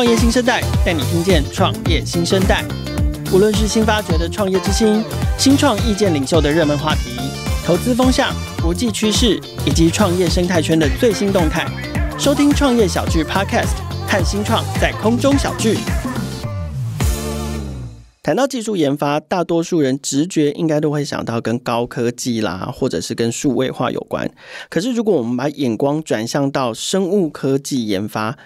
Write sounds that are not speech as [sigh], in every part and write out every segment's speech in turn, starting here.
创业新生代带你听见创业新生代，无论是新发掘的创业之星、新创意见领袖的热门话题、投资风向、国际趋势以及创业生态圈的最新动态。收听创业小聚 Podcast，看新创在空中小聚。谈到技术研发，大多数人直觉应该都会想到跟高科技啦，或者是跟数位化有关。可是，如果我们把眼光转向到生物科技研发，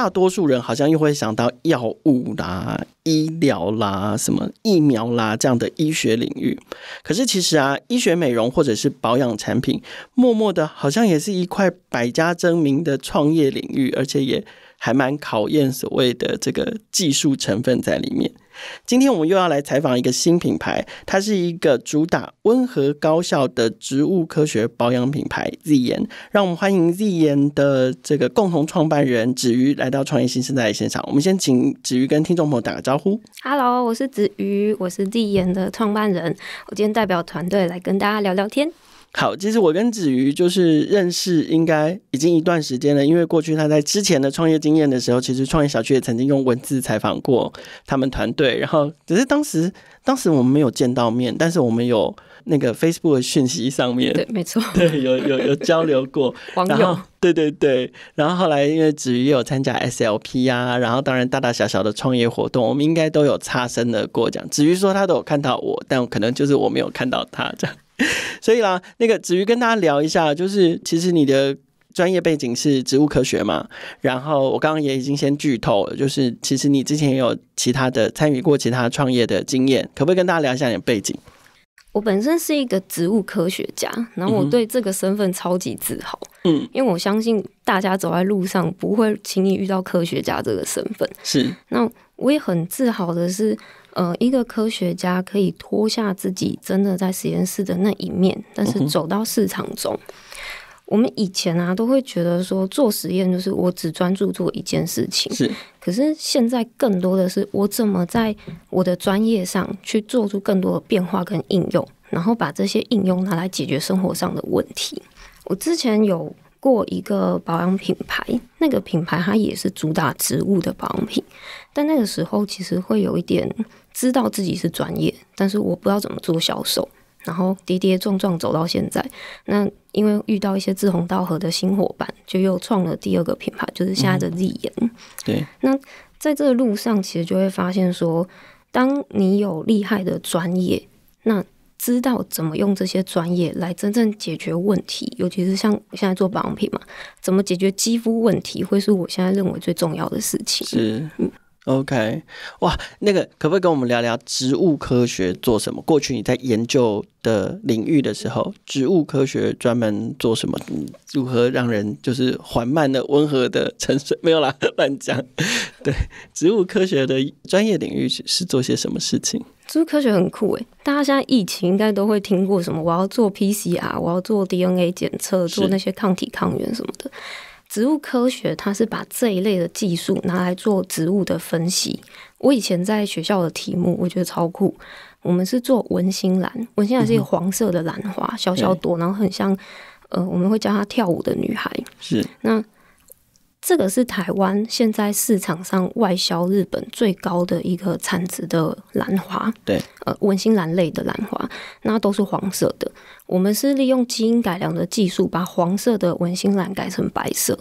大多数人好像又会想到药物啦、医疗啦、什么疫苗啦这样的医学领域，可是其实啊，医学美容或者是保养产品，默默的好像也是一块百家争鸣的创业领域，而且也还蛮考验所谓的这个技术成分在里面。今天我们又要来采访一个新品牌，它是一个主打温和高效的植物科学保养品牌—— Z 颜。让我们欢迎 Z 颜的这个共同创办人子瑜来到创业新生代现场。我们先请子瑜跟听众朋友打个招呼。Hello，我是子瑜，我是 Z 颜的创办人，我今天代表团队来跟大家聊聊天。好，其实我跟子瑜就是认识，应该已经一段时间了。因为过去他在之前的创业经验的时候，其实创业小区也曾经用文字采访过他们团队。然后只是当时，当时我们没有见到面，但是我们有那个 Facebook 的讯息上面，对，没错，对，有有有交流过。[laughs] 然后，对对对。然后后来因为子瑜有参加 SLP 呀，然后当然大大小小的创业活动，我们应该都有擦身而过。这样子瑜说他都有看到我，但可能就是我没有看到他这样。[laughs] 所以啦，那个子瑜跟大家聊一下，就是其实你的专业背景是植物科学嘛。然后我刚刚也已经先剧透，了，就是其实你之前也有其他的参与过其他创业的经验，可不可以跟大家聊一下你的背景？我本身是一个植物科学家，然后我对这个身份超级自豪。嗯，因为我相信大家走在路上不会轻易遇到科学家这个身份。是。那我也很自豪的是。呃，一个科学家可以脱下自己真的在实验室的那一面，但是走到市场中，我们以前啊都会觉得说做实验就是我只专注做一件事情，是。可是现在更多的是我怎么在我的专业上去做出更多的变化跟应用，然后把这些应用拿来解决生活上的问题。我之前有过一个保养品牌，那个品牌它也是主打植物的保养品，但那个时候其实会有一点。知道自己是专业，但是我不知道怎么做销售，然后跌跌撞撞走到现在。那因为遇到一些志同道合的新伙伴，就又创了第二个品牌，就是现在的丽颜。对。那在这个路上，其实就会发现说，当你有厉害的专业，那知道怎么用这些专业来真正解决问题，尤其是像现在做保养品嘛，怎么解决肌肤问题，会是我现在认为最重要的事情。是。OK，哇，那个可不可以跟我们聊聊植物科学做什么？过去你在研究的领域的时候，植物科学专门做什么？如何让人就是缓慢的、温和的沉睡？[laughs] 没有啦，乱讲。对，植物科学的专业领域是是做些什么事情？植物科学很酷诶，大家现在疫情应该都会听过什么？我要做 PCR，我要做 DNA 检测，做那些抗体、抗原什么的。植物科学，它是把这一类的技术拿来做植物的分析。我以前在学校的题目，我觉得超酷。我们是做文心兰，文心兰是一个黄色的兰花，小小朵，然后很像，呃，我们会叫它跳舞的女孩。是那。这个是台湾现在市场上外销日本最高的一个产值的兰花，对，呃，文心兰类的兰花，那都是黄色的。我们是利用基因改良的技术，把黄色的文心兰改成白色，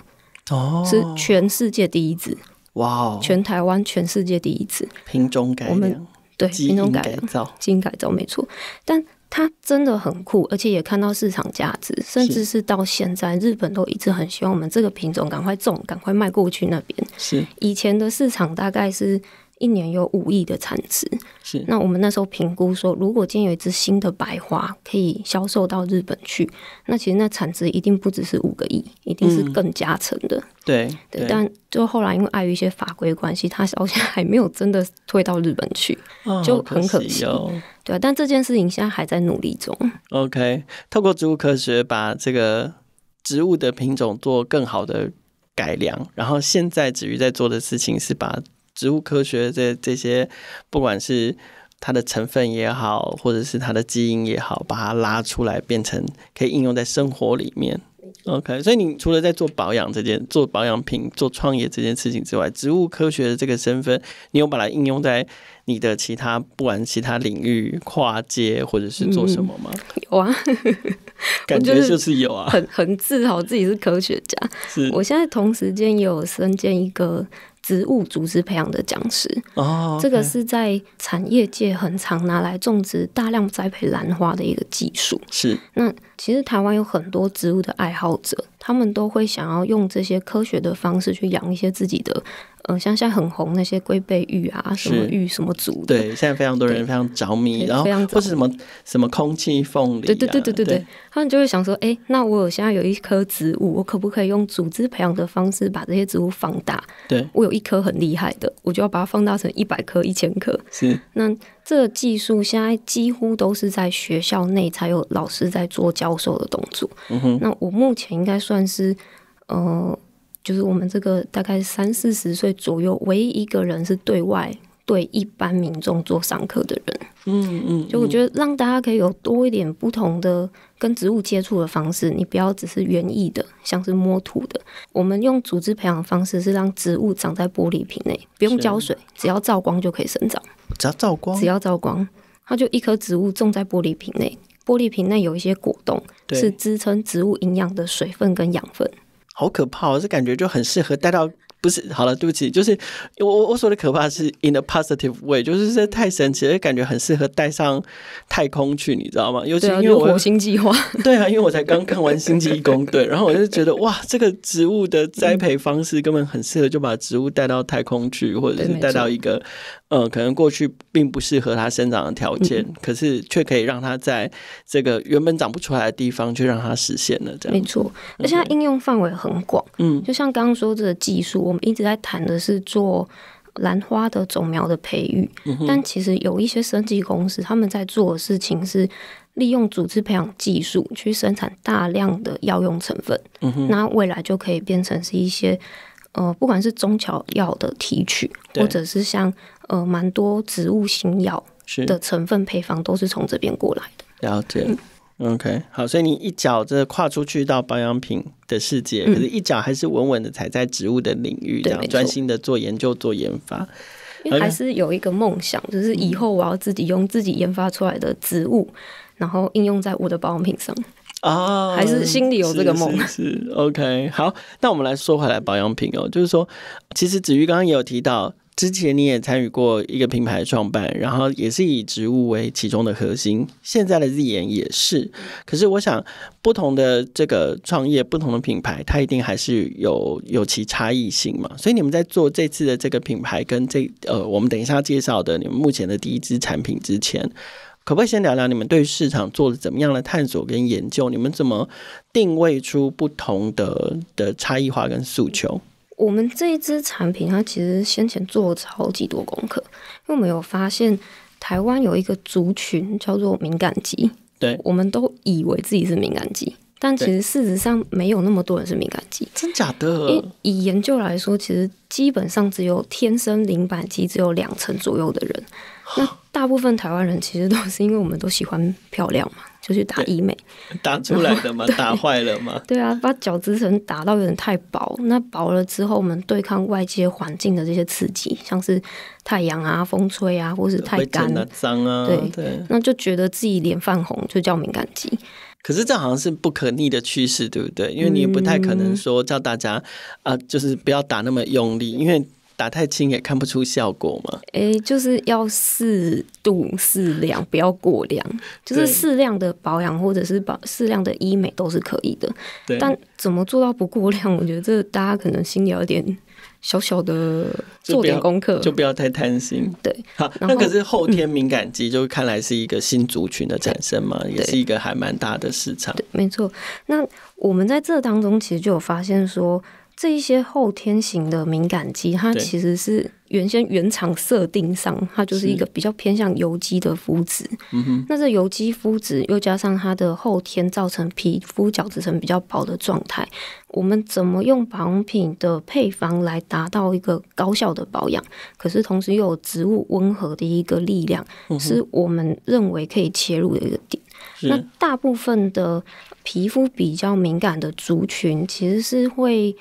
哦，是全世界第一次，哇，哦，全台湾全世界第一次品种改良，对，品种改造，基因改造没错，但。它真的很酷，而且也看到市场价值，甚至是到现在日本都一直很希望我们这个品种赶快种、赶快卖过去那边。是以前的市场大概是。一年有五亿的产值，是那我们那时候评估说，如果今天有一只新的白花可以销售到日本去，那其实那产值一定不只是五个亿，一定是更加成的。对对，但就后来因为碍于一些法规关系，它好像还没有真的退到日本去，就很可惜。对，但这件事情现在还在努力中。OK，透过植物科学把这个植物的品种做更好的改良，然后现在子瑜在做的事情是把。植物科学这这些，不管是它的成分也好，或者是它的基因也好，把它拉出来变成可以应用在生活里面。OK，所以你除了在做保养这件、做保养品、做创业这件事情之外，植物科学的这个身份，你有把它应用在你的其他不管其他领域跨界或者是做什么吗？有啊，感觉就是有啊，很很自豪自己是科学家。是我现在同时间有身兼一个。植物组织培养的讲师，哦，这个是在产业界很常拿来种植大量栽培兰花的一个技术，是那。其实台湾有很多植物的爱好者，他们都会想要用这些科学的方式去养一些自己的，呃，现在很红那些龟背玉啊，什么玉什么竹，对，现在非常多人非常着迷，然后非常或是什么什么空气凤梨，对对对对对对，他们就会想说，哎，那我现在有一棵植物，我可不可以用组织培养的方式把这些植物放大？对，我有一棵很厉害的，我就要把它放大成一百颗、一千颗。是那。这技术现在几乎都是在学校内才有老师在做教授的动作。那我目前应该算是，呃，就是我们这个大概三四十岁左右，唯一一个人是对外。对一般民众做上课的人，嗯嗯，就我觉得让大家可以有多一点不同的跟植物接触的方式，你不要只是园艺的，像是摸土的。我们用组织培养方式是让植物长在玻璃瓶内，不用浇水，只要照光就可以生长。只要照光，只要照光，它就一颗植物种在玻璃瓶内，玻璃瓶内有一些果冻，是支撑植物营养的水分跟养分。好可怕，这感觉就很适合带到。不是，好了，对不起，就是我我我说的可怕是 in a positive way，就是这太神奇，感觉很适合带上太空去，你知道吗？尤有点像火星计划。[laughs] 对啊，因为我才刚看完《星际义工队》，然后我就觉得哇，这个植物的栽培方式根本很适合就把植物带到太空去，或者是带到一个。嗯，可能过去并不适合它生长的条件，可是却可以让它在这个原本长不出来的地方去让它实现了这样。没错，而且它应用范围很广。嗯，就像刚刚说这个技术，我们一直在谈的是做兰花的种苗的培育，但其实有一些升级公司他们在做的事情是利用组织培养技术去生产大量的药用成分，那未来就可以变成是一些呃，不管是中草药的提取，或者是像。呃，蛮多植物新药的成分配方都是从这边过来的。了解，OK，好，所以你一脚这跨出去到保养品的世界，可是一脚还是稳稳的踩在植物的领域，这样专心的做研究、做研发，还是有一个梦想，就是以后我要自己用自己研发出来的植物，然后应用在我的保养品上啊，还是心里有这个梦。是 OK，好，那我们来说回来保养品哦，就是说，其实子瑜刚刚也有提到。之前你也参与过一个品牌创办，然后也是以植物为其中的核心，现在的 Z 眼也是。可是我想，不同的这个创业，不同的品牌，它一定还是有有其差异性嘛？所以你们在做这次的这个品牌，跟这呃，我们等一下介绍的你们目前的第一支产品之前，可不可以先聊聊你们对市场做了怎么样的探索跟研究？你们怎么定位出不同的的差异化跟诉求？我们这一支产品，它其实先前做了超级多功课，因为我们有发现台湾有一个族群叫做敏感肌。对，我们都以为自己是敏感肌，但其实事实上没有那么多人是敏感肌，真假的？因以研究来说，其实基本上只有天生零板肌只有两成左右的人，那大部分台湾人其实都是因为我们都喜欢漂亮嘛。就去打医美，打出来的吗？[laughs] 打坏了吗？对啊，把角质层打到有点太薄，那薄了之后，我们对抗外界环境的这些刺激，像是太阳啊、风吹啊，或是太干脏啊，对对，那就觉得自己脸泛红，就叫敏感肌。可是这好像是不可逆的趋势，对不对？因为你也不太可能说叫大家啊，就是不要打那么用力，因为。打太轻也看不出效果吗？哎，就是要适度适量，不要过量，就是适量的保养或者是保适量的医美都是可以的。对。但怎么做到不过量？我觉得这大家可能心里有点小小的做点功课，就不要太贪心。对。好，那可是后天敏感肌，就看来是一个新族群的产生嘛，也是一个还蛮大的市场。对，没错。那我们在这当中其实就有发现说。这一些后天型的敏感肌，它其实是原先原厂设定上，它就是一个比较偏向油肌的肤质。那这油肌肤质又加上它的后天造成皮肤角质层比较薄的状态，我们怎么用保养品的配方来达到一个高效的保养？可是同时又有植物温和的一个力量，是我们认为可以切入的一个点。那大部分的皮肤比较敏感的族群，其实是会。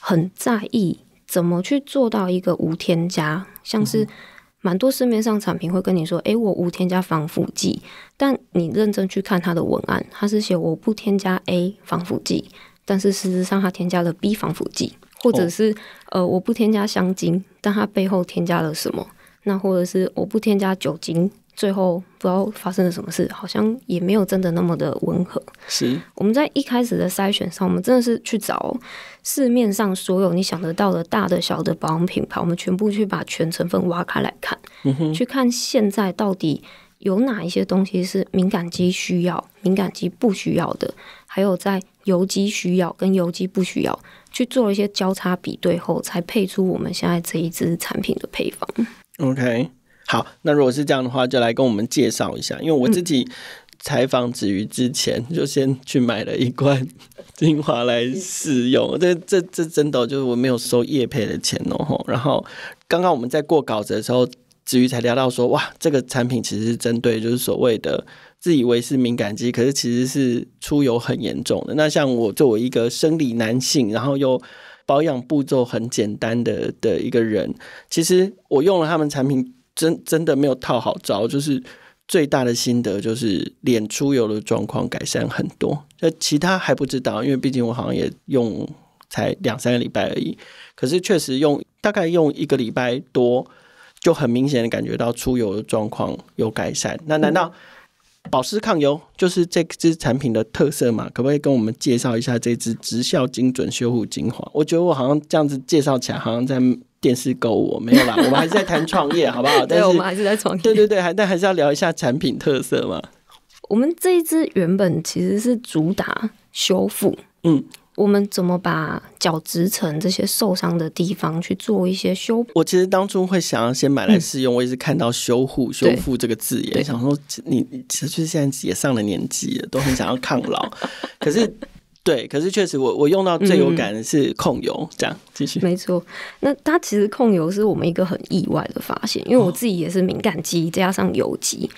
很在意怎么去做到一个无添加，像是蛮多市面上产品会跟你说：“哎，我无添加防腐剂。”但你认真去看它的文案，它是写“我不添加 A 防腐剂”，但是事实上它添加了 B 防腐剂，或者是“呃，我不添加香精”，但它背后添加了什么？那或者是“我不添加酒精”。最后不知道发生了什么事，好像也没有真的那么的温和。是我们在一开始的筛选上，我们真的是去找市面上所有你想得到的大的、小的保养品牌，我们全部去把全成分挖开来看，去看现在到底有哪一些东西是敏感肌需要、敏感肌不需要的，还有在油肌需要跟油肌不需要，去做了一些交叉比对后，才配出我们现在这一支产品的配方。OK。好，那如果是这样的话，就来跟我们介绍一下。因为我自己采访子瑜之前，就先去买了一罐精华来试用。这这这真的就是我没有收叶配的钱哦。然后刚刚我们在过稿子的时候，子瑜才聊到说，哇，这个产品其实是针对就是所谓的自以为是敏感肌，可是其实是出油很严重的。那像我作为一个生理男性，然后又保养步骤很简单的的一个人，其实我用了他们产品。真真的没有套好招，就是最大的心得就是脸出油的状况改善很多，那其他还不知道，因为毕竟我好像也用才两三个礼拜而已，可是确实用大概用一个礼拜多，就很明显的感觉到出油的状况有改善。那难道保湿抗油就是这支产品的特色嘛？可不可以跟我们介绍一下这支直效精准修护精华？我觉得我好像这样子介绍起来，好像在。电视购物没有啦，[laughs] 我们还是在谈创业，好不好？对，我们还是在创业。对对对，还但还是要聊一下产品特色嘛。我们这一支原本其实是主打修复，嗯，我们怎么把角质层这些受伤的地方去做一些修？补？我其实当初会想要先买来试用，我也是看到“修护、修复”这个字眼，想说你其实就是现在也上了年纪了，都很想要抗老，[laughs] 可是。对，可是确实，我我用到最有感的是控油，这样继续。没错，那它其实控油是我们一个很意外的发现，因为我自己也是敏感肌加上油肌，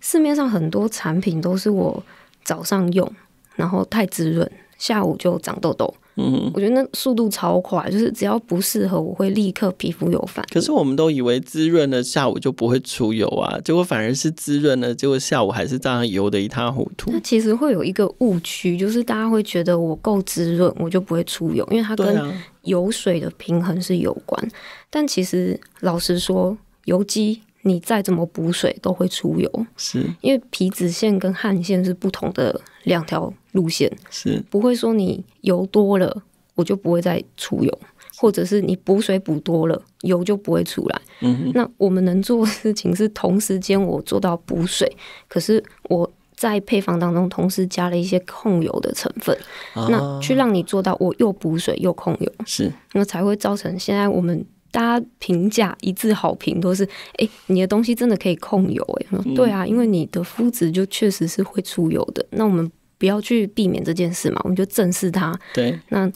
市面上很多产品都是我早上用，然后太滋润，下午就长痘痘。嗯，我觉得那速度超快，就是只要不适合，我会立刻皮肤有反。可是我们都以为滋润的下午就不会出油啊，结果反而是滋润了，结果下午还是这样油的一塌糊涂。那其实会有一个误区，就是大家会觉得我够滋润，我就不会出油，因为它跟油水的平衡是有关。但其实老实说，油肌你再怎么补水都会出油，是因为皮脂腺跟汗腺是不同的两条。路线是不会说你油多了，我就不会再出油，或者是你补水补多了，油就不会出来。嗯，那我们能做的事情是同时间我做到补水，可是我在配方当中同时加了一些控油的成分，那去让你做到我又补水又控油，是那才会造成现在我们大家评价一致好评都是，哎，你的东西真的可以控油，哎，对啊，因为你的肤质就确实是会出油的，那我们。不要去避免这件事嘛，我们就正视它。对，那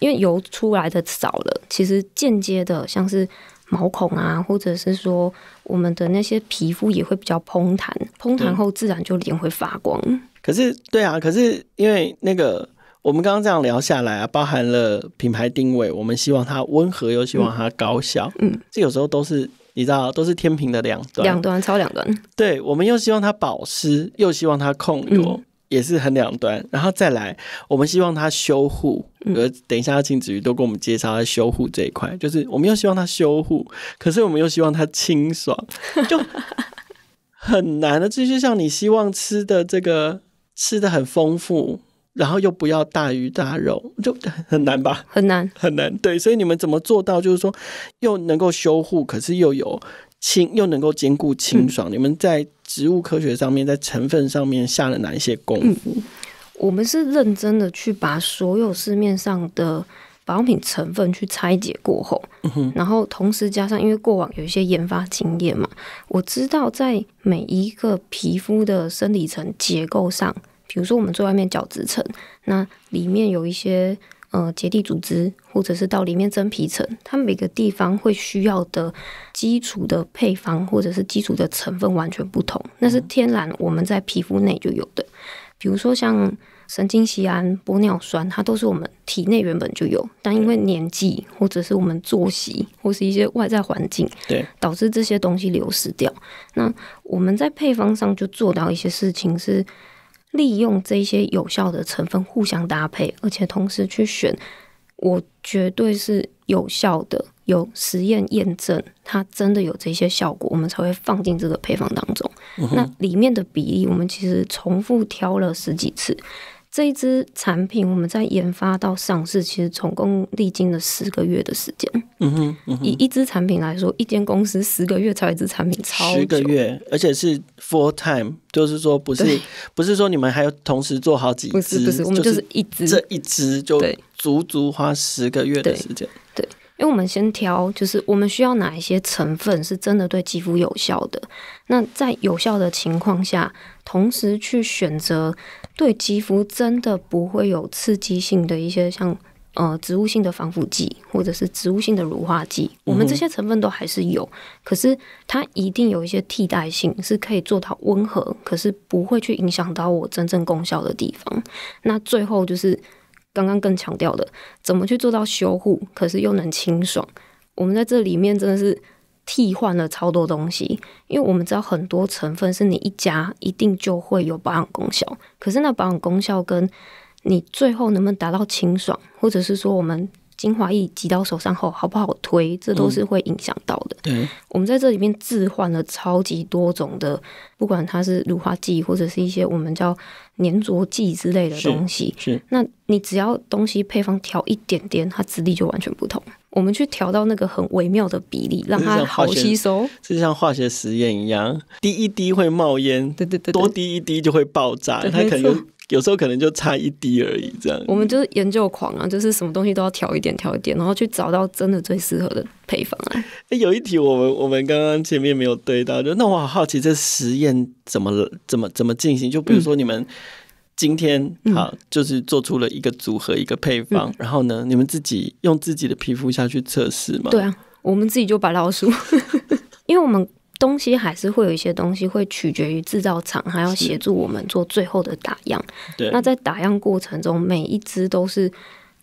因为油出来的少了，其实间接的像是毛孔啊，或者是说我们的那些皮肤也会比较蓬弹，蓬弹后自然就脸会发光。可是，对啊，可是因为那个我们刚刚这样聊下来啊，包含了品牌定位，我们希望它温和，又希望它高效。嗯，这有时候都是你知道，都是天平的两端，两端超两端。对，我们又希望它保湿，又希望它控油。也是很两端，然后再来，我们希望它修护，呃，等一下要请子瑜多给我们介绍它修护这一块，就是我们又希望它修护，可是我们又希望它清爽，[laughs] 就很难的。这就像你希望吃的这个吃的很丰富。然后又不要大鱼大肉，就很难吧？很难，很难。对，所以你们怎么做到，就是说又能够修护，可是又有清，又能够兼顾清爽？你们在植物科学上面，在成分上面下了哪一些功夫？我们是认真的去把所有市面上的保养品成分去拆解过后，然后同时加上，因为过往有一些研发经验嘛，我知道在每一个皮肤的生理层结构上。比如说，我们最外面角质层，那里面有一些呃结缔组织，或者是到里面真皮层，它每个地方会需要的基础的配方或者是基础的成分完全不同。那是天然我们在皮肤内就有的，比如说像神经酰胺、玻尿酸，它都是我们体内原本就有，但因为年纪或者是我们作息或是一些外在环境，对，导致这些东西流失掉。那我们在配方上就做到一些事情是。利用这些有效的成分互相搭配，而且同时去选，我绝对是有效的，有实验验证，它真的有这些效果，我们才会放进这个配方当中。那里面的比例，我们其实重复挑了十几次。这一支产品，我们在研发到上市，其实总共历经了十个月的时间。嗯哼，一一支产品来说，一间公司十个月才一支产品，超。十个月，而且是 full time，就是说不是不是说你们还要同时做好几支，不是，我们就是一支，这一支就足足花十个月的时间。对，因为我们先挑，就是我们需要哪一些成分是真的对肌肤有效的，那在有效的情况下，同时去选择对肌肤真的不会有刺激性的一些像。呃，植物性的防腐剂或者是植物性的乳化剂，我们这些成分都还是有，可是它一定有一些替代性，是可以做到温和，可是不会去影响到我真正功效的地方。那最后就是刚刚更强调的，怎么去做到修护，可是又能清爽。我们在这里面真的是替换了超多东西，因为我们知道很多成分是你一加一定就会有保养功效，可是那保养功效跟你最后能不能达到清爽，或者是说我们精华液挤到手上后好不好推，这都是会影响到的。对，我们在这里面置换了超级多种的，不管它是乳化剂或者是一些我们叫粘着剂之类的东西。是，那你只要东西配方调一点点，它质地就完全不同。我们去调到那个很微妙的比例，让它好吸收。就像化学实验一样，滴一滴会冒烟，对对对，多滴一滴就会爆炸，它可能。有时候可能就差一滴而已，这样。我们就是研究狂啊，就是什么东西都要调一点，调一点，然后去找到真的最适合的配方。哎，有一题我们我们刚刚前面没有对到，就那我好好奇这实验怎么怎么怎么进行？就比如说你们今天好，就是做出了一个组合一个配方，然后呢，你们自己用自己的皮肤下去测试吗？对啊，我们自己就白老鼠，[laughs] 因为我们。东西还是会有一些东西会取决于制造厂，还要协助我们做最后的打样。对，那在打样过程中，每一只都是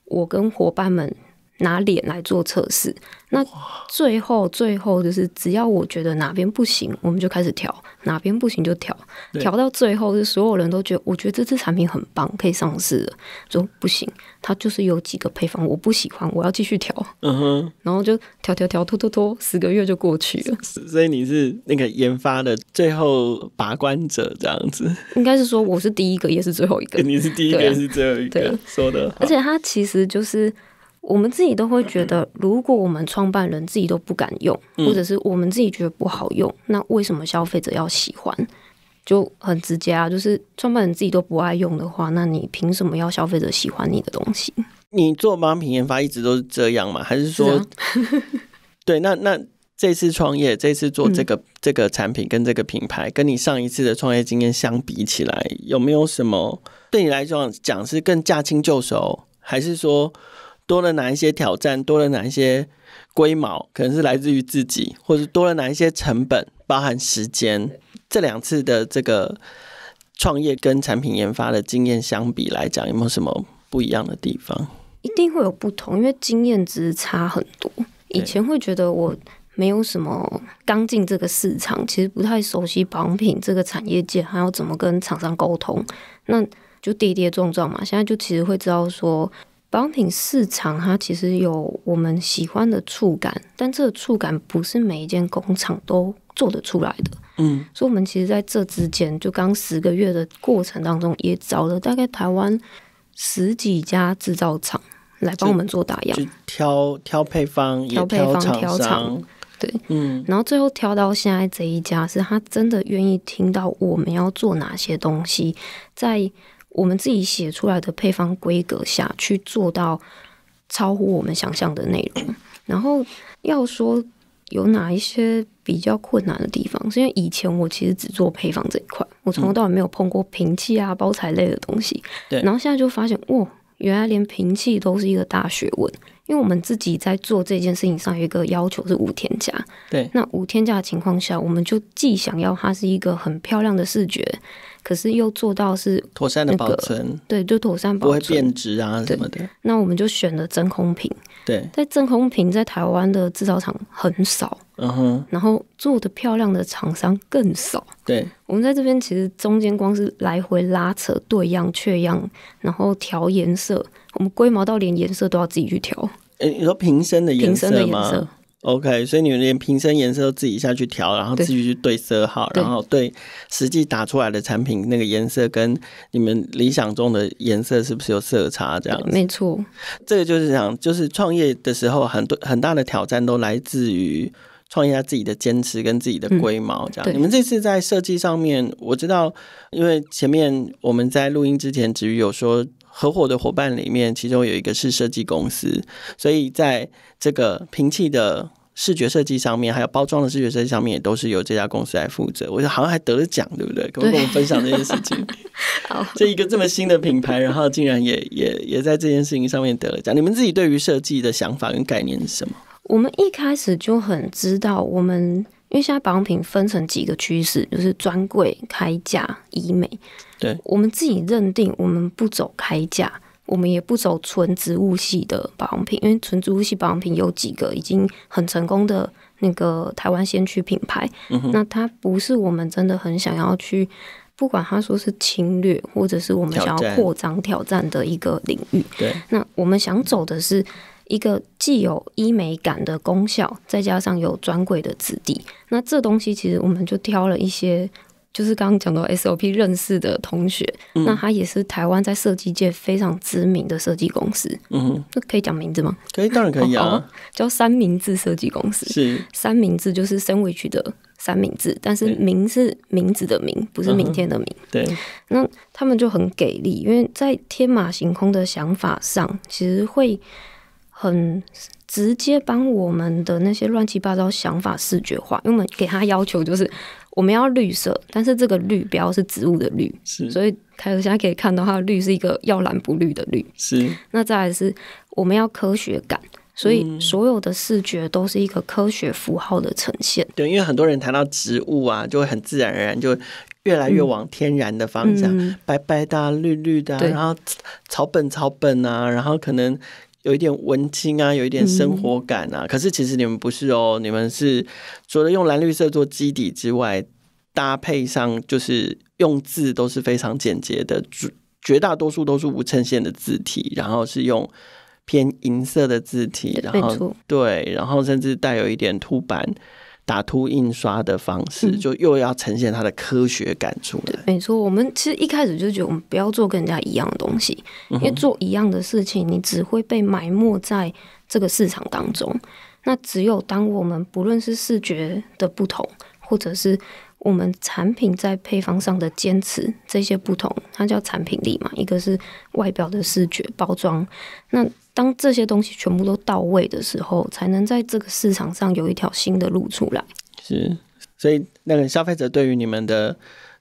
我跟伙伴们。拿脸来做测试，那最后最后就是只要我觉得哪边不行，我们就开始调，哪边不行就调，调到最后是所有人都觉得，我觉得这支产品很棒，可以上市了。说不行，它就是有几个配方我不喜欢，我要继续调。嗯哼，然后就调调调，拖拖拖，十个月就过去了。所以你是那个研发的最后把关者这样子？应该是说我是第一个，也是最后一个。[laughs] 你是第一个，也是最后一个说的。而且它其实就是。我们自己都会觉得，如果我们创办人自己都不敢用，或者是我们自己觉得不好用，那为什么消费者要喜欢？就很直接啊，就是创办人自己都不爱用的话，那你凭什么要消费者喜欢你的东西？你做妈品研发一直都是这样吗？还是说，[laughs] 对？那那这次创业，这次做这个这个产品跟这个品牌，跟你上一次的创业经验相比起来，有没有什么对你来讲讲是更驾轻就熟，还是说？多了哪一些挑战？多了哪一些龟毛？可能是来自于自己，或者是多了哪一些成本，包含时间。这两次的这个创业跟产品研发的经验相比来讲，有没有什么不一样的地方？一定会有不同，因为经验值差很多。以前会觉得我没有什么，刚进这个市场，其实不太熟悉养品这个产业界，还要怎么跟厂商沟通，那就跌跌撞撞嘛。现在就其实会知道说。保养品市场，它其实有我们喜欢的触感，但这个触感不是每一间工厂都做得出来的。嗯，所以我们其实在这之前，就刚十个月的过程当中，也找了大概台湾十几家制造厂来帮我们做打样，挑挑配方，挑配方，挑厂，对，嗯，然后最后挑到现在这一家，是他真的愿意听到我们要做哪些东西，在。我们自己写出来的配方规格下去做到超乎我们想象的内容。然后要说有哪一些比较困难的地方，是因为以前我其实只做配方这一块，我从头到尾没有碰过瓶器啊、包材类的东西。对。然后现在就发现，哇，原来连瓶器都是一个大学问。因为我们自己在做这件事情上有一个要求是无添加。对。那无添加的情况下，我们就既想要它是一个很漂亮的视觉。可是又做到是妥善的保存，对，就妥善保存，不会变质啊什么的。那我们就选了真空瓶，对，在真空瓶在台湾的制造厂很少，嗯哼，然后做的漂亮的厂商更少。对我们在这边其实中间光是来回拉扯对样缺样，然后调颜色，我们规模到连颜色都要自己去调。诶，你说瓶身的颜色吗？OK，所以你们连瓶身颜色都自己下去调，然后自己去对色号，然后对实际打出来的产品那个颜色跟你们理想中的颜色是不是有色差这样？没错，这个就是讲，就是创业的时候很多很大的挑战都来自于。创一下自己的坚持跟自己的龟毛，这样。你们这次在设计上面，我知道，因为前面我们在录音之前，子瑜有说，合伙的伙伴里面，其中有一个是设计公司，所以在这个平器的视觉设计上面，还有包装的视觉设计上面，也都是由这家公司来负责。我觉得好像还得了奖，对不对？可以跟我分享这件事情。[laughs] 这一个这么新的品牌，然后竟然也也也在这件事情上面得了奖。你们自己对于设计的想法跟概念是什么？我们一开始就很知道，我们因为现在保养品分成几个趋势，就是专柜开价、医美。对，我们自己认定，我们不走开价，我们也不走纯植物系的保养品，因为纯植物系保养品有几个已经很成功的那个台湾先驱品牌。那它不是我们真的很想要去，不管它说是侵略，或者是我们想要扩张挑战的一个领域。对，那我们想走的是。一个既有医美感的功效，再加上有专柜的质地，那这东西其实我们就挑了一些，就是刚刚讲到 SOP 认识的同学，那他也是台湾在设计界非常知名的设计公司。嗯，可以讲名字吗？可以，当然可以啊，叫三明治设计公司。是三明治就是 sandwich 的三明治，但是明是名字的名，不是明天的明。对，那他们就很给力，因为在天马行空的想法上，其实会。很直接帮我们的那些乱七八糟想法视觉化，因为我们给他要求就是我们要绿色，但是这个绿标是植物的绿，是，所以凯尔现在可以看到它的绿是一个要蓝不绿的绿，是。那再来是我们要科学感，所以所有的视觉都是一个科学符号的呈现。对，因为很多人谈到植物啊，就会很自然而然就越来越往天然的方向，白白的、绿绿的，然后草本、草本啊，然后可能。有一点文青啊，有一点生活感啊。可是其实你们不是哦，你们是除了用蓝绿色做基底之外，搭配上就是用字都是非常简洁的，绝绝大多数都是无衬线的字体，然后是用偏银色的字体，然后对，然后甚至带有一点凸版。打凸印刷的方式，就又要呈现它的科学感出来。对，没错，我们其实一开始就觉得，我们不要做跟人家一样的东西，因为做一样的事情，你只会被埋没在这个市场当中。那只有当我们不论是视觉的不同，或者是我们产品在配方上的坚持，这些不同，它叫产品力嘛。一个是外表的视觉包装，那。当这些东西全部都到位的时候，才能在这个市场上有一条新的路出来。是，所以那个消费者对于你们的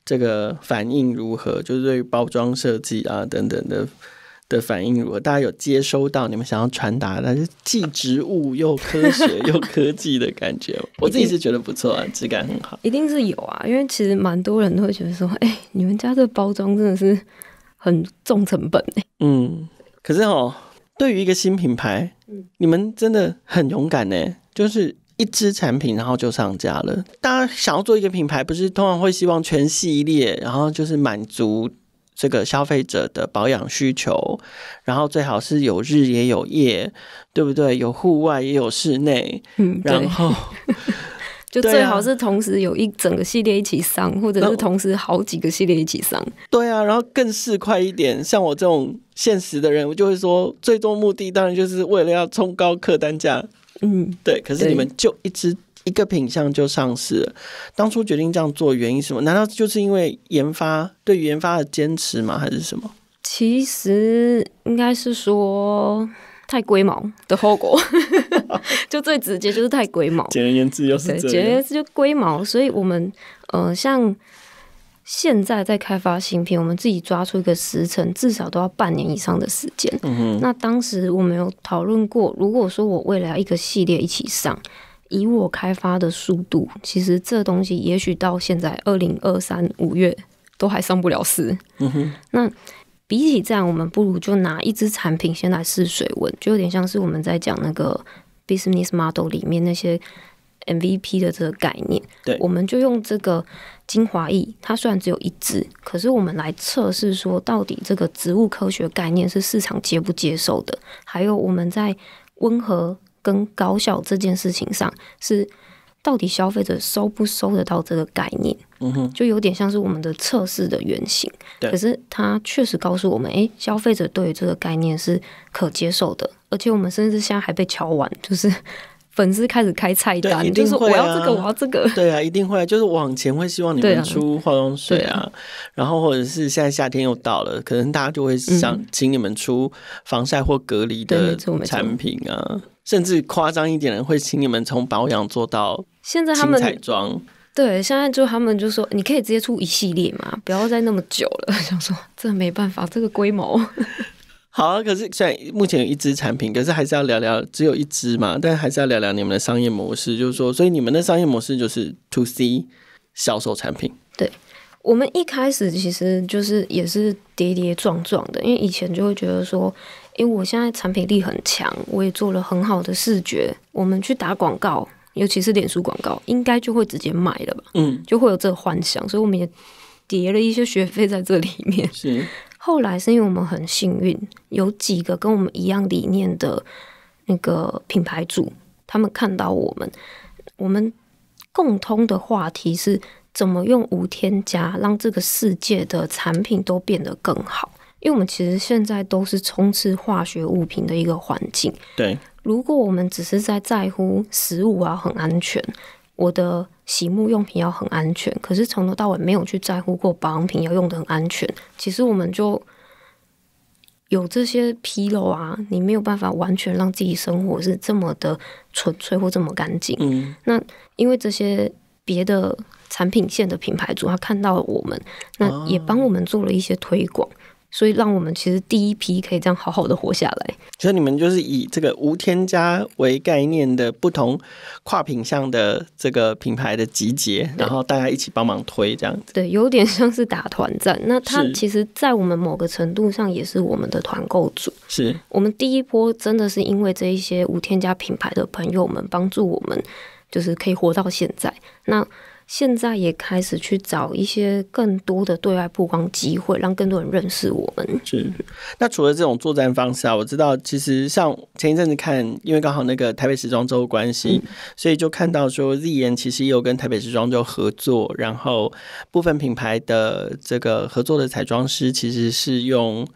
这个反应如何？就是对于包装设计啊等等的的反应如何？大家有接收到你们想要传达，的，是既植物又科学又科技的感觉？我自己是觉得不错啊，[laughs] 质感很好。一定是有啊，因为其实蛮多人都会觉得说，哎，你们家这包装真的是很重成本诶。嗯，可是哦。对于一个新品牌，嗯，你们真的很勇敢呢。就是一支产品，然后就上架了。大家想要做一个品牌，不是通常会希望全系列，然后就是满足这个消费者的保养需求，然后最好是有日也有夜，对不对？有户外也有室内，嗯，然后 [laughs] 就最好是同时有一整个系列一起上，或者是同时好几个系列一起上。对啊，然后更市快一点，像我这种。现实的人，我就会说，最终目的当然就是为了要冲高客单价，嗯，对。可是你们就一直一个品相就上市，了，当初决定这样做原因是什么？难道就是因为研发对研发的坚持吗？还是什么？其实应该是说太龟毛的后果，[laughs] 就最直接就是太龟毛。[laughs] 简而言之，就是简而言之龟毛。所以我们呃，像。现在在开发新品，我们自己抓出一个时辰，至少都要半年以上的时间。那当时我们有讨论过，如果说我未来一个系列一起上，以我开发的速度，其实这东西也许到现在二零二三五月都还上不了市。嗯那比起这样，我们不如就拿一支产品先来试水温，就有点像是我们在讲那个 business model 里面那些。MVP 的这个概念，对，我们就用这个精华液，它虽然只有一支，可是我们来测试说，到底这个植物科学概念是市场接不接受的？还有我们在温和跟高效这件事情上，是到底消费者收不收得到这个概念？嗯哼，就有点像是我们的测试的原型，对。可是它确实告诉我们，诶，消费者对于这个概念是可接受的，而且我们甚至现在还被敲完，就是。粉丝开始开菜单，就是我要这个，我要这个。对啊，一定会，就是往前会希望你们出化妆水啊，然后或者是现在夏天又到了，可能大家就会想请你们出防晒或隔离的产品啊，甚至夸张一点的会请你们从保养做到现在他们彩妆。对，现在就他们就说，你可以直接出一系列嘛，不要再那么久了。[laughs] 想说这没办法，这个规模。好啊，可是虽然目前有一支产品，可是还是要聊聊，只有一支嘛，但还是要聊聊你们的商业模式。就是说，所以你们的商业模式就是 to C 销售产品。对，我们一开始其实就是也是跌跌撞撞的，因为以前就会觉得说，为我现在产品力很强，我也做了很好的视觉，我们去打广告，尤其是脸书广告，应该就会直接买了吧？嗯，就会有这个幻想，所以我们也叠了一些学费在这里面。[laughs] 是。后来是因为我们很幸运，有几个跟我们一样理念的那个品牌主，他们看到我们，我们共通的话题是怎么用无添加让这个世界的产品都变得更好。因为我们其实现在都是充斥化学物品的一个环境。对，如果我们只是在在乎食物啊很安全。我的洗沐用品要很安全，可是从头到尾没有去在乎过保养品要用的很安全。其实我们就有这些纰漏啊，你没有办法完全让自己生活是这么的纯粹或这么干净。嗯，那因为这些别的产品线的品牌主他看到了我们，那也帮我们做了一些推广。所以让我们其实第一批可以这样好好的活下来。其实你们就是以这个无添加为概念的不同跨品项的这个品牌的集结，然后大家一起帮忙推这样子。对，有点像是打团战。那它其实，在我们某个程度上也是我们的团购组。是我们第一波真的是因为这一些无添加品牌的朋友们帮助我们，就是可以活到现在。那现在也开始去找一些更多的对外曝光机会，让更多人认识我们。是，那除了这种作战方式啊，我知道，其实像前一阵子看，因为刚好那个台北时装周关系，所以就看到说日颜其实有跟台北时装周合作，然后部分品牌的这个合作的彩妆师其实是用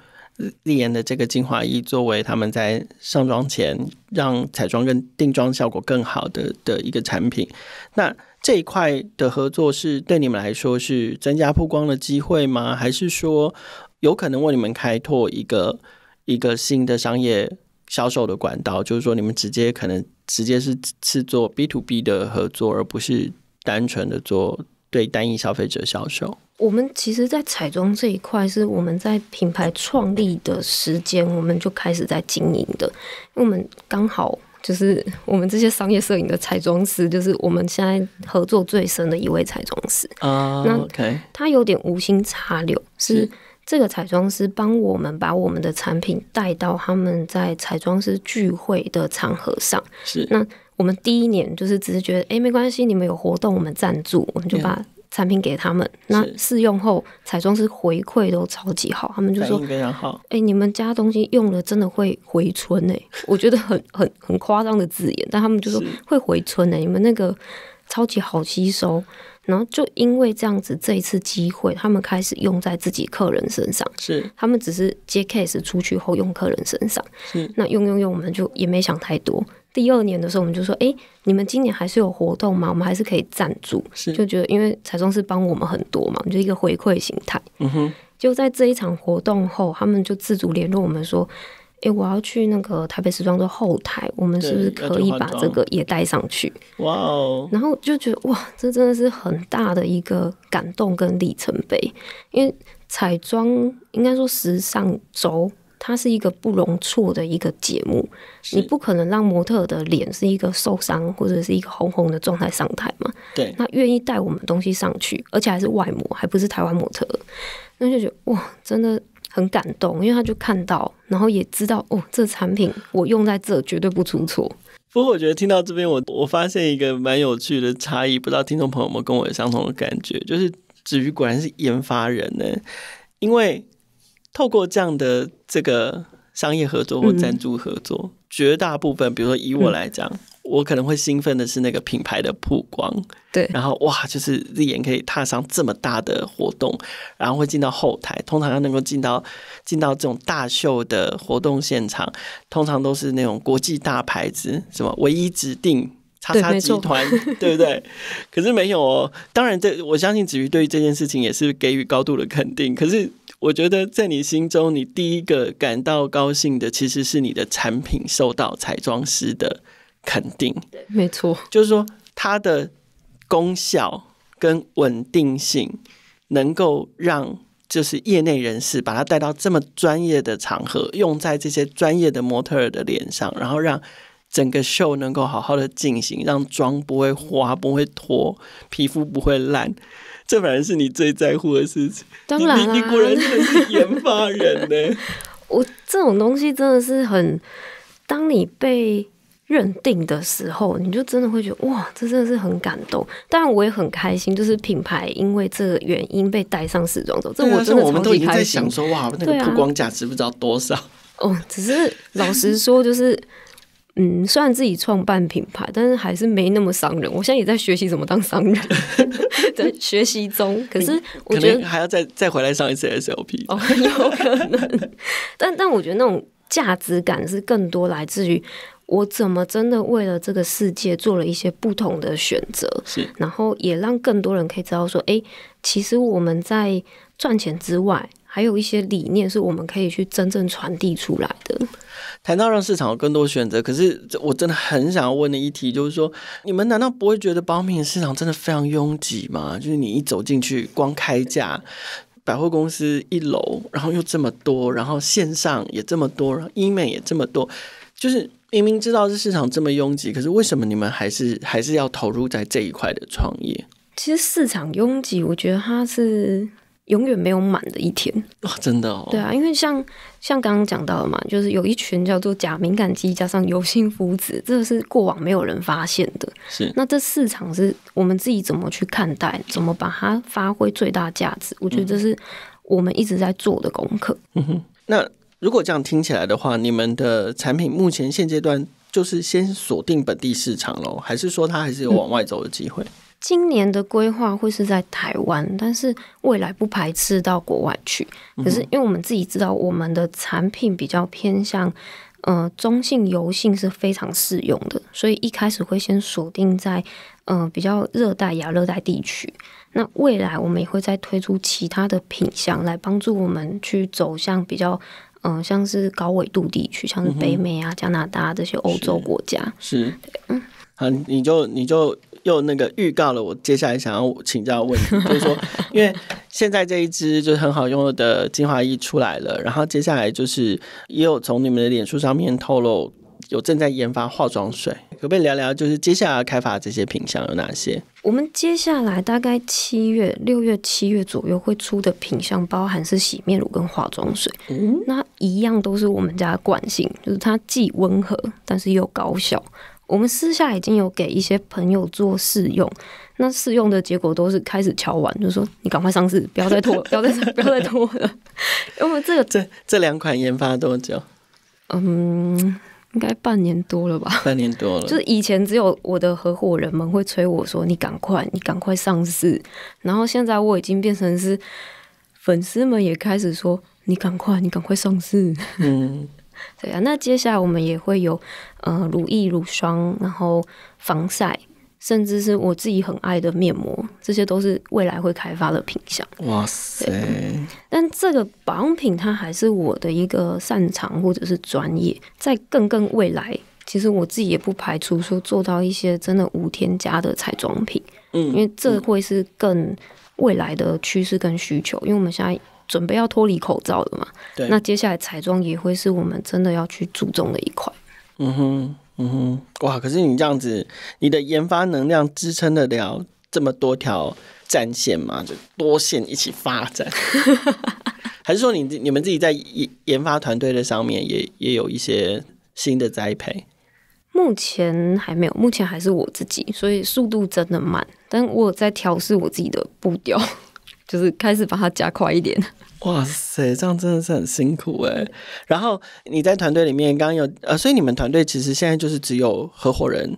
丽颜的这个精华液作为他们在上妆前让彩妆跟定妆效果更好的的一个产品。那这一块的合作是对你们来说是增加曝光的机会吗？还是说有可能为你们开拓一个一个新的商业销售的管道？就是说，你们直接可能直接是是做 B to B 的合作，而不是单纯的做对单一消费者销售。我们其实，在彩妆这一块，是我们在品牌创立的时间，我们就开始在经营的，因为我们刚好。就是我们这些商业摄影的彩妆师，就是我们现在合作最深的一位彩妆师啊。那他有点无心插柳，是这个彩妆师帮我们把我们的产品带到他们在彩妆师聚会的场合上。是那我们第一年就是只是觉得哎没关系，你们有活动我们赞助，我们就把。产品给他们，那试用后彩妆师回馈都超级好，他们就说非常好。哎，你们家东西用了真的会回春哎，[laughs] 我觉得很很很夸张的字眼，但他们就说会回春哎，你们那个超级好吸收。然后就因为这样子这一次机会，他们开始用在自己客人身上，是他们只是接 case 出去后用客人身上，是那用用用，我们就也没想太多。第二年的时候，我们就说：“哎，你们今年还是有活动吗？我们还是可以赞助。”就觉得因为彩妆师帮我们很多嘛，我们就一个回馈形态。嗯哼。就在这一场活动后，他们就自主联络我们说：“哎，我要去那个台北时装周后台，我们是不是可以把这个也带上去？”哇哦！然后就觉得哇，这真的是很大的一个感动跟里程碑，因为彩妆应该说时尚周。它是一个不容错的一个节目，你不可能让模特的脸是一个受伤或者是一个红红的状态上台嘛？对。那愿意带我们东西上去，而且还是外模，还不是台湾模特，[laughs] 那就觉得哇，真的很感动，因为他就看到，然后也知道哦，这产品我用在这绝对不出错。不过我觉得听到这边，我我发现一个蛮有趣的差异，不知道听众朋友们跟我有相同的感觉，就是子瑜果然是研发人呢，因为。透过这样的这个商业合作或赞助合作，绝大部分，比如说以我来讲，我可能会兴奋的是那个品牌的曝光。对，然后哇，就是日研可以踏上这么大的活动，然后会进到后台，通常要能够进到进到这种大秀的活动现场，通常都是那种国际大牌子，什么唯一指定叉叉集团，[laughs] 对不对？可是没有哦。当然，这我相信子瑜对于这件事情也是给予高度的肯定。可是。我觉得在你心中，你第一个感到高兴的其实是你的产品受到彩妆师的肯定。对，没错，就是说它的功效跟稳定性能够让就是业内人士把它带到这么专业的场合，用在这些专业的模特儿的脸上，然后让。整个秀能够好好的进行，让妆不会花、不会脱，皮肤不会烂，这反正是你最在乎的事情。当然你果然真的是研发人呢。[laughs] 我这种东西真的是很，当你被认定的时候，你就真的会觉得哇，这真的是很感动。当然，我也很开心，就是品牌因为这个原因被带上时装周。这我真的我们都已经在想说，哇，那个曝光价值不知道多少。哦，只是老实说，就是。嗯，虽然自己创办品牌，但是还是没那么伤人。我现在也在学习怎么当商人，[laughs] 学习中。可是我觉得还要再再回来上一次 SLP，哦，有可能。[laughs] 但但我觉得那种价值感是更多来自于我怎么真的为了这个世界做了一些不同的选择，是，然后也让更多人可以知道说，哎，其实我们在赚钱之外。还有一些理念是我们可以去真正传递出来的。谈到让市场有更多选择，可是我真的很想要问的一题就是说，你们难道不会觉得保品市场真的非常拥挤吗？就是你一走进去，光开价，百货公司一楼，然后又这么多，然后线上也这么多，然后医美也这么多，就是明明知道这市场这么拥挤，可是为什么你们还是还是要投入在这一块的创业？其实市场拥挤，我觉得它是。永远没有满的一天，哇，真的哦。对啊，因为像像刚刚讲到的嘛，就是有一群叫做假敏感肌加上油性肤质，这个是过往没有人发现的。是，那这市场是我们自己怎么去看待，怎么把它发挥最大价值？我觉得这是我们一直在做的功课。嗯哼，那如果这样听起来的话，你们的产品目前现阶段就是先锁定本地市场喽，还是说它还是有往外走的机会？今年的规划会是在台湾，但是未来不排斥到国外去。可是，因为我们自己知道，我们的产品比较偏向，呃，中性油性是非常适用的，所以一开始会先锁定在，呃，比较热带亚热带地区。那未来我们也会再推出其他的品相，来帮助我们去走向比较，嗯，像是高纬度地区，像是北美啊、加拿大这些欧洲国家。是，嗯。啊，你就你就又那个预告了我接下来想要请教问题，就是说，因为现在这一支就是很好用的精华液出来了，然后接下来就是也有从你们的脸书上面透露有正在研发化妆水，可不可以聊聊就是接下来开发这些品项有哪些？我们接下来大概七月、六月、七月左右会出的品相，包含是洗面乳跟化妆水。嗯，那一样都是我们家的惯性，就是它既温和但是又高效。我们私下已经有给一些朋友做试用，那试用的结果都是开始敲完就说：“你赶快上市，不要再拖，不要再不要再拖了。[laughs] ”因为这个这这两款研发多久？嗯，应该半年多了吧？半年多了，就是以前只有我的合伙人们会催我说：“你赶快，你赶快上市。”然后现在我已经变成是粉丝们也开始说：“你赶快，你赶快上市。”嗯。对啊，那接下来我们也会有，呃，乳液、乳霜，然后防晒，甚至是我自己很爱的面膜，这些都是未来会开发的品项。哇塞！但这个保养品它还是我的一个擅长或者是专业。在更更未来，其实我自己也不排除说做到一些真的无添加的彩妆品，嗯，因为这会是更未来的趋势跟需求，因为我们现在。准备要脱离口罩了嘛？对。那接下来彩妆也会是我们真的要去注重的一块。嗯哼，嗯哼，哇！可是你这样子，你的研发能量支撑得了这么多条战线吗？就多线一起发展，[laughs] 还是说你你们自己在研研发团队的上面也也有一些新的栽培？目前还没有，目前还是我自己，所以速度真的慢，但我有在调试我自己的步调。就是开始把它加快一点。[laughs] 哇塞，这样真的是很辛苦哎。然后你在团队里面，刚刚有呃，所以你们团队其实现在就是只有合伙人，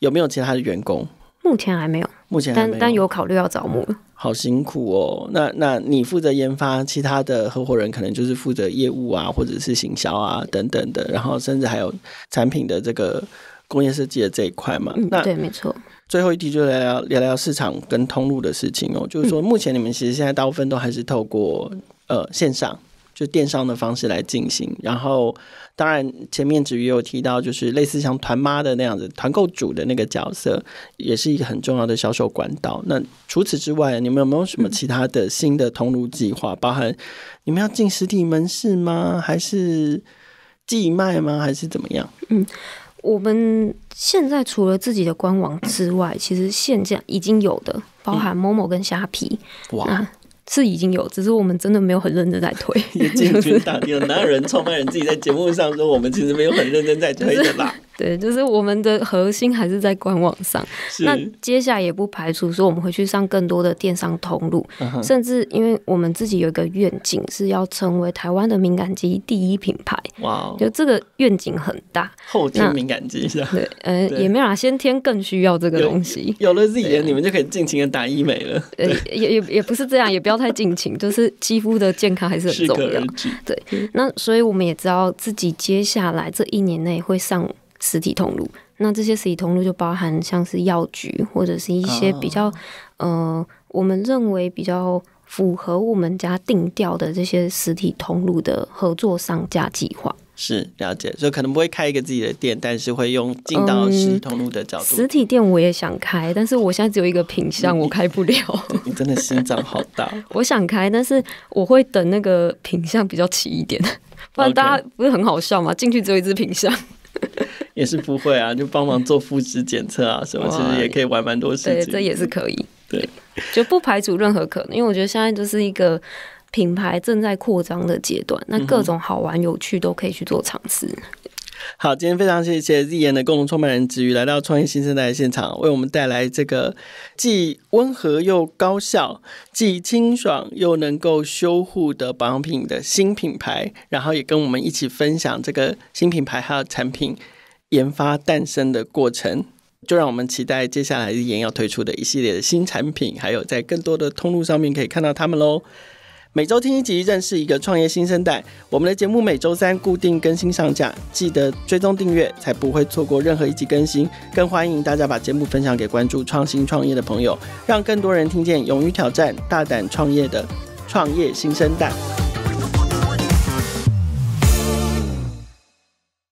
有没有其他的员工？目前还没有，目前但但有考虑要招募。好辛苦哦。那那你负责研发，其他的合伙人可能就是负责业务啊，或者是行销啊等等的，然后甚至还有产品的这个。工业设计的这一块嘛，那对没错。最后一题就聊聊聊聊市场跟通路的事情哦。就是说，目前你们其实现在大部分都还是透过呃线上就电商的方式来进行。然后，当然前面子瑜有提到，就是类似像团妈的那样子，团购主的那个角色也是一个很重要的销售管道。那除此之外，你们有没有什么其他的新的通路计划？包含你们要进实体门市吗？还是寄卖吗？还是怎么样？嗯。我们现在除了自己的官网之外，其实现在已经有的，包含某某跟虾皮，哇，是已经有，只是我们真的没有很认真在推。进 [laughs] 军大地了，哪有人创办人自己在节目上说我们其实没有很认真在推的啦？对，就是我们的核心还是在官网上。那接下来也不排除说我们会去上更多的电商通路，甚至因为我们自己有一个愿景，是要成为台湾的敏感肌第一品牌。哇，就这个愿景很大。后天敏感肌是吧？对，呃，[laughs] 也没有啊，先天更需要这个东西。有了己的，你们就可以尽情的打医美了。呃，也也也不是这样，也不要太尽情，就是肌肤的健康还是很重要。对，那所以我们也知道自己接下来这一年内会上。实体通路，那这些实体通路就包含像是药局或者是一些比较呃，我们认为比较符合我们家定调的这些实体通路的合作商家计划。是了解，就可能不会开一个自己的店，但是会用进到实体通路的角度。实体店我也想开，但是我现在只有一个品相，[laughs] 我开不了。你真的心脏好大。[laughs] 我想开，但是我会等那个品相比较齐一点，不然大家不是很好笑吗？进去只有一只品相。也是不会啊，就帮忙做肤质检测啊，什么其实也可以玩蛮多事情。对，这也是可以。对，就不排除任何可能，因为我觉得现在就是一个品牌正在扩张的阶段，那各种好玩有趣都可以去做尝试。好，今天非常谢谢 Z 言的共同创办人子瑜来到创业新生代现场，为我们带来这个既温和又高效、既清爽又能够修护的保养品的新品牌，然后也跟我们一起分享这个新品牌还有产品。研发诞生的过程，就让我们期待接下来日研要推出的一系列的新产品，还有在更多的通路上面可以看到他们喽。每周听一集，认识一个创业新生代。我们的节目每周三固定更新上架，记得追踪订阅，才不会错过任何一集更新。更欢迎大家把节目分享给关注创新创业的朋友，让更多人听见勇于挑战、大胆创业的创业新生代。